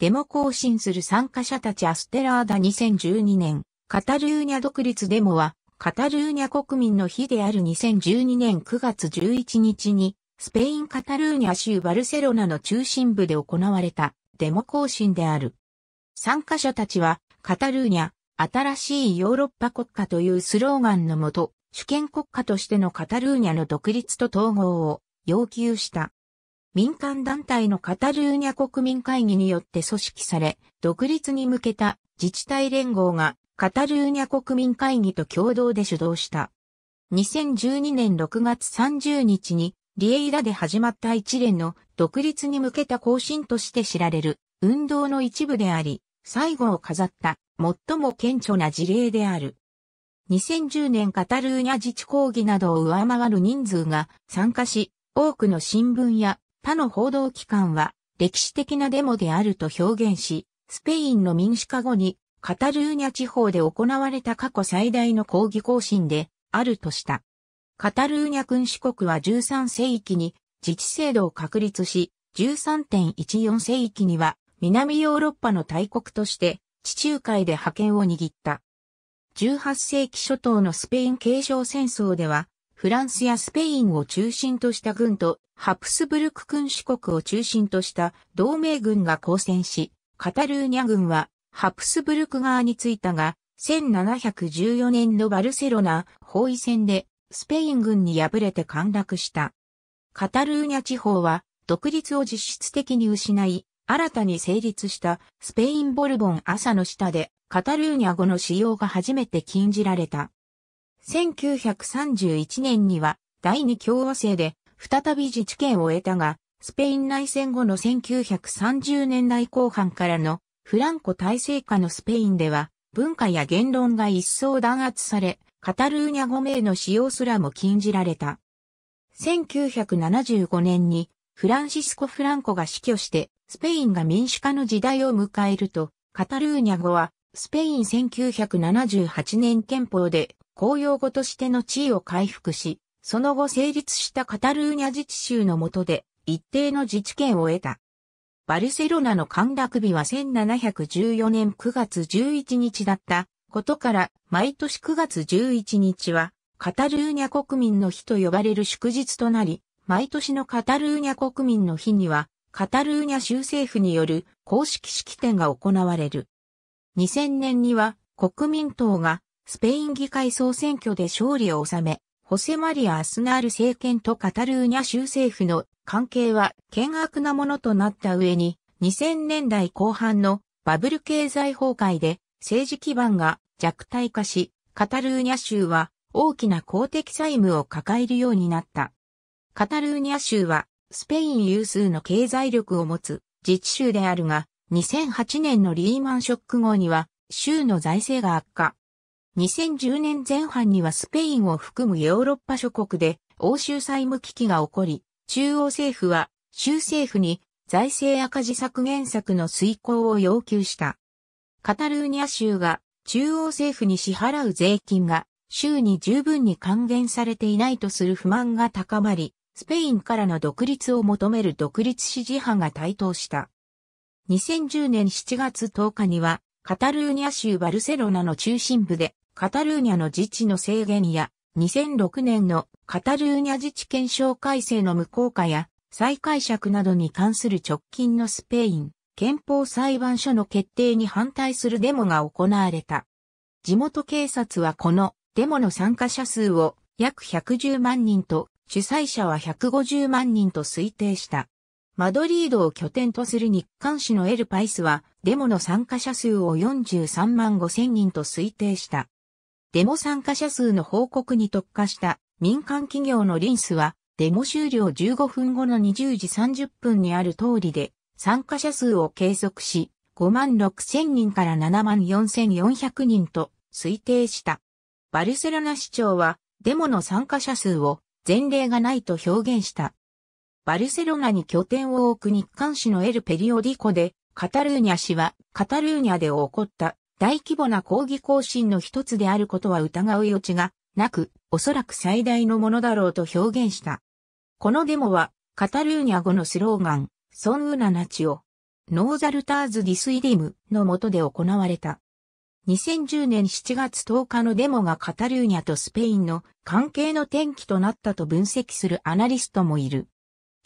デモ行進する参加者たちアステラーダ2012年、カタルーニャ独立デモは、カタルーニャ国民の日である2012年9月11日に、スペイン・カタルーニャ州バルセロナの中心部で行われたデモ行進である。参加者たちは、カタルーニャ、新しいヨーロッパ国家というスローガンのもと、主権国家としてのカタルーニャの独立と統合を要求した。民間団体のカタルーニャ国民会議によって組織され、独立に向けた自治体連合がカタルーニャ国民会議と共同で主導した。2012年6月30日にリエイラで始まった一連の独立に向けた行進として知られる運動の一部であり、最後を飾った最も顕著な事例である。2010年カタルーニャ自治抗議などを上回る人数が参加し、多くの新聞や他の報道機関は歴史的なデモであると表現し、スペインの民主化後にカタルーニャ地方で行われた過去最大の抗議行進であるとした。カタルーニャ君主国は13世紀に自治制度を確立し、13.14世紀には南ヨーロッパの大国として地中海で覇権を握った。18世紀初頭のスペイン継承戦争ではフランスやスペインを中心とした軍と、ハプスブルク君主国を中心とした同盟軍が交戦し、カタルーニャ軍はハプスブルク側に着いたが、1714年のバルセロナ包囲戦でスペイン軍に敗れて陥落した。カタルーニャ地方は独立を実質的に失い、新たに成立したスペインボルボン朝の下でカタルーニャ語の使用が初めて禁じられた。1931年には第二共和制で再び自治権を得たが、スペイン内戦後の1930年代後半からのフランコ体制下のスペインでは文化や言論が一層弾圧され、カタルーニャ語名の使用すらも禁じられた。1975年にフランシスコ・フランコが死去してスペインが民主化の時代を迎えると、カタルーニャ語はスペイン1978年憲法で公用語としての地位を回復し、その後成立したカタルーニャ自治州の下で一定の自治権を得た。バルセロナの陥落日は1714年9月11日だったことから毎年9月11日はカタルーニャ国民の日と呼ばれる祝日となり、毎年のカタルーニャ国民の日にはカタルーニャ州政府による公式式典が行われる。2000年には国民党がスペイン議会総選挙で勝利を収め、ホセマリア・アスナール政権とカタルーニャ州政府の関係は険悪なものとなった上に、2000年代後半のバブル経済崩壊で政治基盤が弱体化し、カタルーニャ州は大きな公的債務を抱えるようになった。カタルーニャ州はスペイン有数の経済力を持つ自治州であるが、2008年のリーマンショック後には州の財政が悪化。2010年前半にはスペインを含むヨーロッパ諸国で欧州債務危機が起こり、中央政府は州政府に財政赤字削減策の遂行を要求した。カタルーニャ州が中央政府に支払う税金が州に十分に還元されていないとする不満が高まり、スペインからの独立を求める独立支持派が台頭した。2010年7月10日には、カタルーニャ州バルセロナの中心部でカタルーニャの自治の制限や、2006年のカタルーニャ自治憲章改正の無効化や、再解釈などに関する直近のスペイン、憲法裁判所の決定に反対するデモが行われた。地元警察はこのデモの参加者数を約110万人と主催者は150万人と推定した。マドリードを拠点とする日韓市のエルパイスはデモの参加者数を43万5千人と推定した。デモ参加者数の報告に特化した民間企業のリンスは、デモ終了15分後の20時30分にある通りで、参加者数を計測し、5万6000人から7万4400人と推定した。バルセロナ市長は、デモの参加者数を前例がないと表現した。バルセロナに拠点を置く日韓紙のエルペリオディコで、カタルーニャ氏は、カタルーニャで起こった大規模な抗議行進の一つであることは疑う余地がなく、おそらく最大のものだろうと表現した。このデモは、カタルーニャ語のスローガン、ソンウナナチオ、ノーザルターズ・ディスイディムの下で行われた。2010年7月10日のデモがカタルーニャとスペインの関係の転機となったと分析するアナリストもいる。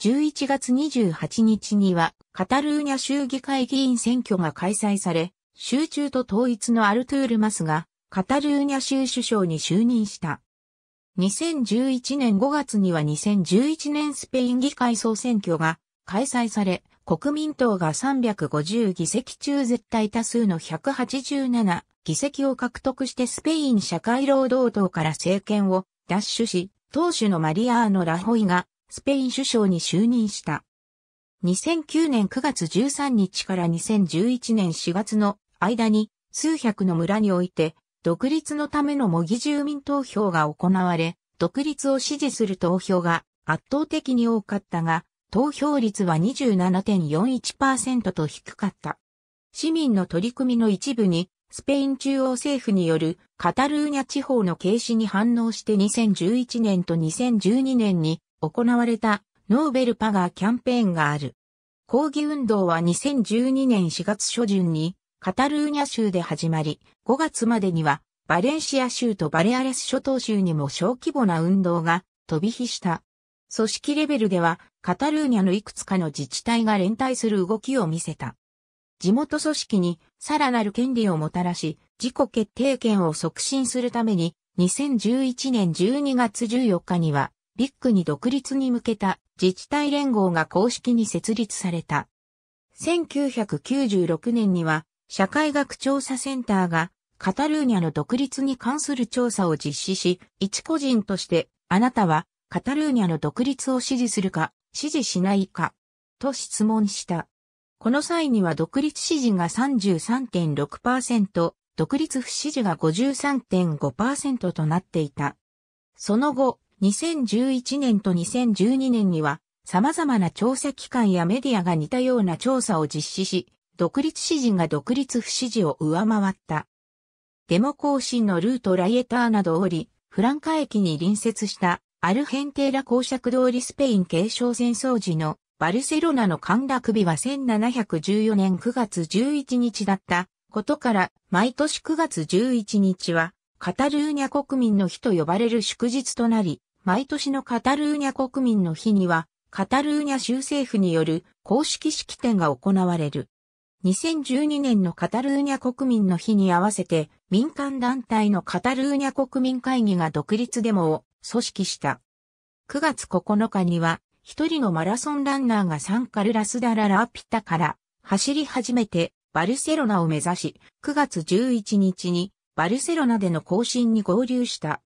11月28日にはカタルーニャ州議会議員選挙が開催され、集中と統一のアルトゥール・マスが、カタルーニャ州首相に就任した。2011年5月には2011年スペイン議会総選挙が開催され、国民党が350議席中絶対多数の187議席を獲得してスペイン社会労働党から政権を奪取し、党首のマリアーノ・ラホイがスペイン首相に就任した。2009年9月13日から2011年4月の間に数百の村において、独立のための模擬住民投票が行われ、独立を支持する投票が圧倒的に多かったが、投票率は27.41%と低かった。市民の取り組みの一部に、スペイン中央政府によるカタルーニャ地方の軽視に反応して2011年と2012年に行われたノーベルパガーキャンペーンがある。抗議運動は2012年4月初旬にカタルーニャ州で始まり、5月までにはバレンシア州とバレアレス諸島州にも小規模な運動が飛び火した。組織レベルではカタルーニャのいくつかの自治体が連帯する動きを見せた。地元組織にさらなる権利をもたらし、自己決定権を促進するために、2011年12月14日には、ビッグに独立に向けた自治体連合が公式に設立された。1996年には、社会学調査センターがカタルーニャの独立に関する調査を実施し、一個人としてあなたはカタルーニャの独立を支持するか、支持しないか、と質問した。この際には独立支持が33.6%、独立不支持が53.5%となっていた。その後、2011年と2012年には、様々な調査機関やメディアが似たような調査を実施し、独立支持が独立不支持を上回った。デモ行進のルートライエターなどおり、フランカ駅に隣接したアルヘンテーラ公爵通りスペイン継承戦争時のバルセロナの陥落日は1714年9月11日だったことから毎年9月11日はカタルーニャ国民の日と呼ばれる祝日となり、毎年のカタルーニャ国民の日にはカタルーニャ州政府による公式式典が行われる。2012年のカタルーニャ国民の日に合わせて民間団体のカタルーニャ国民会議が独立デモを組織した。9月9日には一人のマラソンランナーがサンカルラスダララーピタから走り始めてバルセロナを目指し9月11日にバルセロナでの更新に合流した。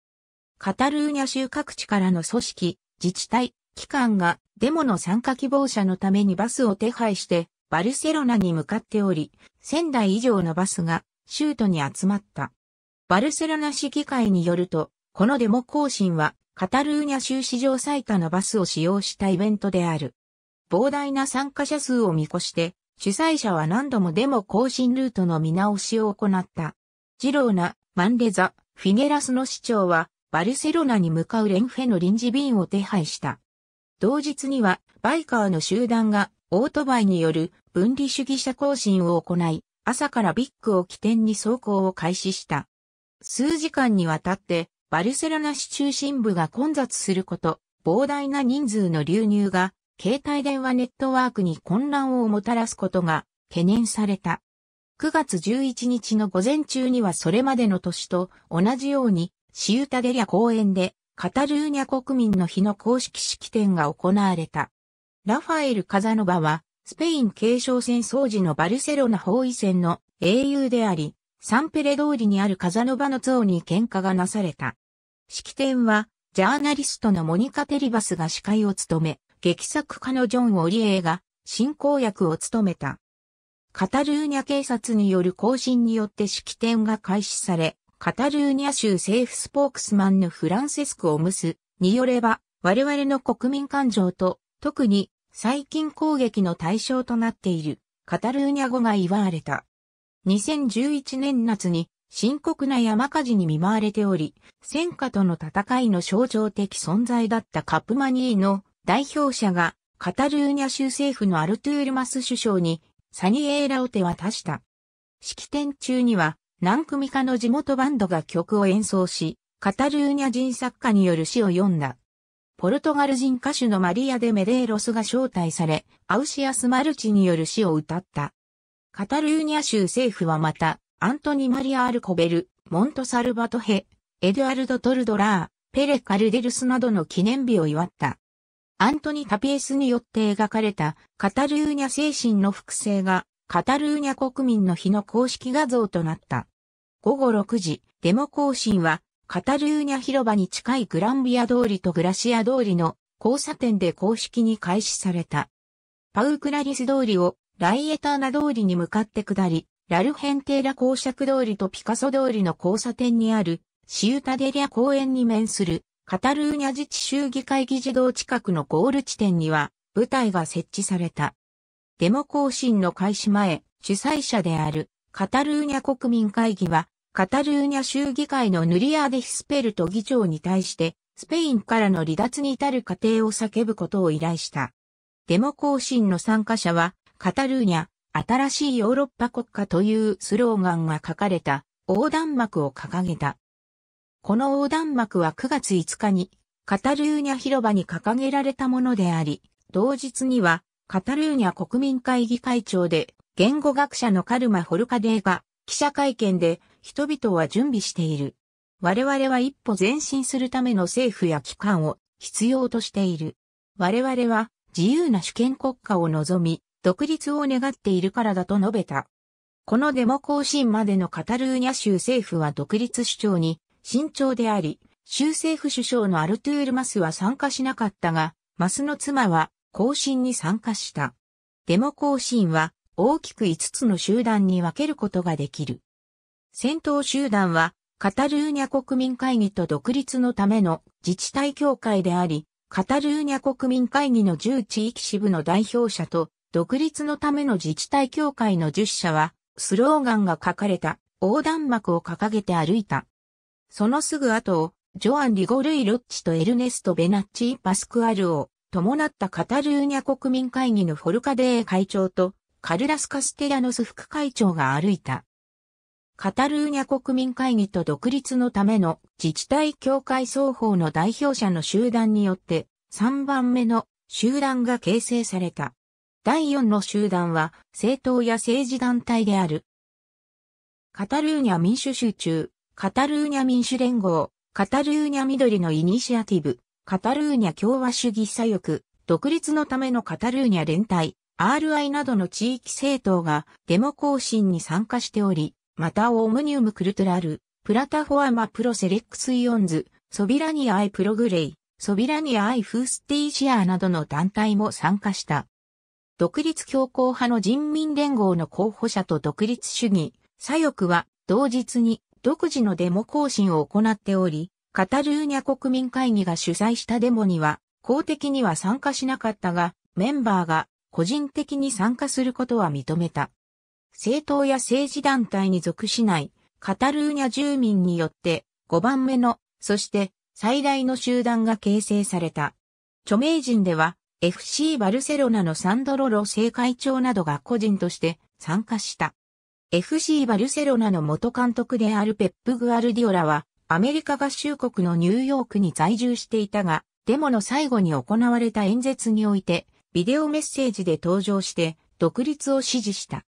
カタルーニャ州各地からの組織、自治体、機関がデモの参加希望者のためにバスを手配してバルセロナに向かっており、1000台以上のバスが州都に集まった。バルセロナ市議会によると、このデモ行進はカタルーニャ州史上最多のバスを使用したイベントである。膨大な参加者数を見越して、主催者は何度もデモ行進ルートの見直しを行った。ジローナ、マンレザ、フィゲラスの市長は、バルセロナに向かうレンフェの臨時便を手配した。同日には、バイカーの集団がオートバイによる分離主義者更新を行い、朝からビッグを起点に走行を開始した。数時間にわたって、バルセロナ市中心部が混雑すること、膨大な人数の流入が、携帯電話ネットワークに混乱をもたらすことが懸念された。9月11日の午前中にはそれまでの年と同じように、シウタデリャ公園でカタルーニャ国民の日の公式式典が行われた。ラファエル・カザノバは、スペイン継承戦争時のバルセロナ包囲戦の英雄であり、サンペレ通りにあるカザノバの像に喧嘩がなされた。式典は、ジャーナリストのモニカ・テリバスが司会を務め、劇作家のジョン・オリエーが進行役を務めた。カタルーニャ警察による行進によって式典が開始され、カタルーニャ州政府スポークスマンのフランセスク・オムスによれば、我々の国民感情と、特に最近攻撃の対象となっているカタルーニャ語が祝われた。2011年夏に深刻な山火事に見舞われており、戦火との戦いの象徴的存在だったカプマニーの代表者がカタルーニャ州政府のアルトゥールマス首相にサニエーラを手渡した。式典中には何組かの地元バンドが曲を演奏し、カタルーニャ人作家による詩を読んだ。ポルトガル人歌手のマリア・デ・メデーロスが招待され、アウシアス・マルチによる詩を歌った。カタルーニャ州政府はまた、アントニ・マリア・アルコベル、モント・サルバトヘ、エドアルド・トルドラー、ペレ・カルデルスなどの記念日を祝った。アントニ・タピエスによって描かれたカタルーニャ精神の複製がカタルーニャ国民の日の公式画像となった。午後6時、デモ行進はカタルーニャ広場に近いグランビア通りとグラシア通りの交差点で公式に開始された。パウクラリス通りをライエターナ通りに向かって下り、ラルヘンテーラ公爵通りとピカソ通りの交差点にあるシウタデリア公園に面するカタルーニャ自治州議会議事堂近くのゴール地点には舞台が設置された。デモ行進の開始前、主催者であるカタルーニャ国民会議はカタルーニャ州議会のヌリアーデ・ヒスペルト議長に対して、スペインからの離脱に至る過程を叫ぶことを依頼した。デモ行進の参加者は、カタルーニャ、新しいヨーロッパ国家というスローガンが書かれた横断幕を掲げた。この横断幕は9月5日にカタルーニャ広場に掲げられたものであり、同日にはカタルーニャ国民会議会長で言語学者のカルマ・ホルカデーが記者会見で人々は準備している。我々は一歩前進するための政府や機関を必要としている。我々は自由な主権国家を望み、独立を願っているからだと述べた。このデモ行進までのカタルーニャ州政府は独立主張に慎重であり、州政府首相のアルトゥール・マスは参加しなかったが、マスの妻は行進に参加した。デモ行進は大きく5つの集団に分けることができる。戦闘集団は、カタルーニャ国民会議と独立のための自治体協会であり、カタルーニャ国民会議の10地域支部の代表者と、独立のための自治体協会の10社は、スローガンが書かれた横断幕を掲げて歩いた。そのすぐ後を、ジョアン・リゴルイ・ロッチとエルネスト・ベナッチー・パスクアルを伴ったカタルーニャ国民会議のフォルカデー会長とカルラス・カステヤノス副会長が歩いた。カタルーニャ国民会議と独立のための自治体協会双方の代表者の集団によって3番目の集団が形成された。第4の集団は政党や政治団体である。カタルーニャ民主集中、カタルーニャ民主連合、カタルーニャ緑のイニシアティブ、カタルーニャ共和主義左翼、独立のためのカタルーニャ連帯、RI などの地域政党がデモ行進に参加しており、またオームニウムクルトラル、プラタフォアマプロセレックスイオンズ、ソビラニアイプログレイ、ソビラニアイフースティーシアなどの団体も参加した。独立強硬派の人民連合の候補者と独立主義、左翼は同日に独自のデモ行進を行っており、カタルーニャ国民会議が主催したデモには、公的には参加しなかったが、メンバーが個人的に参加することは認めた。政党や政治団体に属しないカタルーニャ住民によって5番目の、そして最大の集団が形成された。著名人では FC バルセロナのサンドロロ政会長などが個人として参加した。FC バルセロナの元監督であるペップ・グアルディオラはアメリカ合衆国のニューヨークに在住していたが、デモの最後に行われた演説において、ビデオメッセージで登場して、独立を支持した。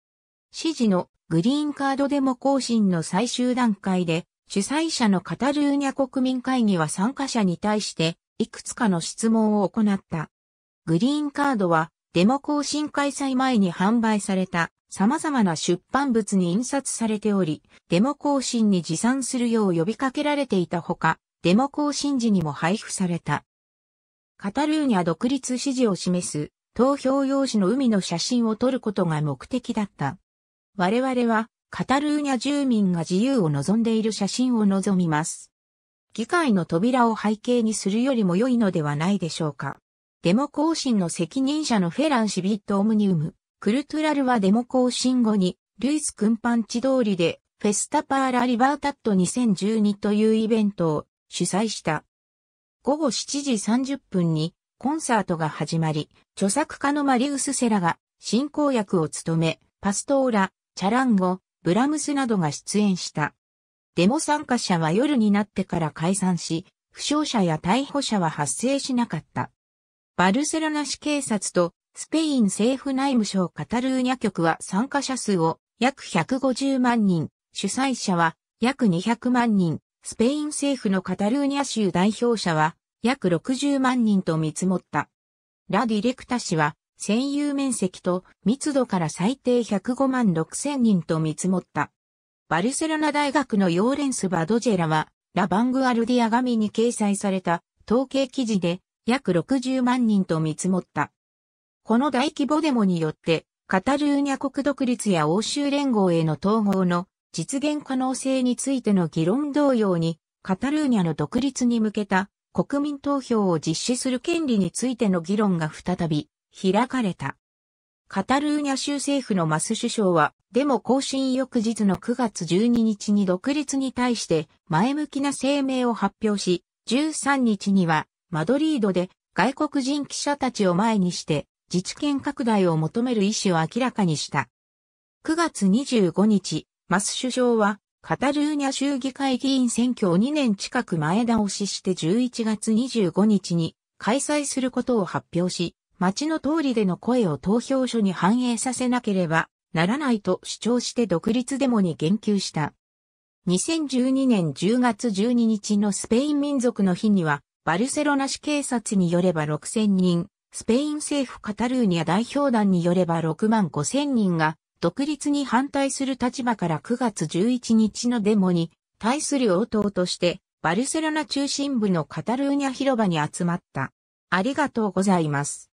指示のグリーンカードデモ更新の最終段階で、主催者のカタルーニャ国民会議は参加者に対して、いくつかの質問を行った。グリーンカードは、デモ更新開催前に販売された様々な出版物に印刷されており、デモ更新に持参するよう呼びかけられていたほか、デモ更新時にも配布された。カタルーニャ独立支持を示す投票用紙の海の写真を撮ることが目的だった。我々はカタルーニャ住民が自由を望んでいる写真を望みます。議会の扉を背景にするよりも良いのではないでしょうか。デモ行進の責任者のフェラン・シビット・オムニウム、クルトゥラルはデモ行進後に、ルイス・クンパンチ通りで、フェスタ・パーラ・リバータット2012というイベントを主催した。午後7時30分にコンサートが始まり、著作家のマリウス・セラが進行役を務め、パストーラ、チャランゴ、ブラムスなどが出演した。デモ参加者は夜になってから解散し、負傷者や逮捕者は発生しなかった。バルセロナ市警察とスペイン政府内務省カタルーニャ局は参加者数を約150万人、主催者は約200万人、スペイン政府のカタルーニャ州代表者は約60万人と見積もった。ラ・ディレクタ氏は占有面積と密度から最低105万6千人と見積もった。バルセロナ大学のヨーレンス・バドジェラは、ラバングアルディア紙に掲載された統計記事で約60万人と見積もった。この大規模デモによって、カタルーニャ国独立や欧州連合への統合の実現可能性についての議論同様に、カタルーニャの独立に向けた国民投票を実施する権利についての議論が再び開かれた。カタルーニャ州政府のマス首相は、デモ更新翌日の9月12日に独立に対して前向きな声明を発表し、13日にはマドリードで外国人記者たちを前にして自治権拡大を求める意思を明らかにした。9月25日、マス首相はカタルーニャ州議会議員選挙を2年近く前倒しして11月25日に開催することを発表し、町の通りでの声を投票所に反映させなければならないと主張して独立デモに言及した。2012年10月12日のスペイン民族の日には、バルセロナ市警察によれば6000人、スペイン政府カタルーニャ代表団によれば6万5000人が、独立に反対する立場から9月11日のデモに対する応答として、バルセロナ中心部のカタルーニャ広場に集まった。ありがとうございます。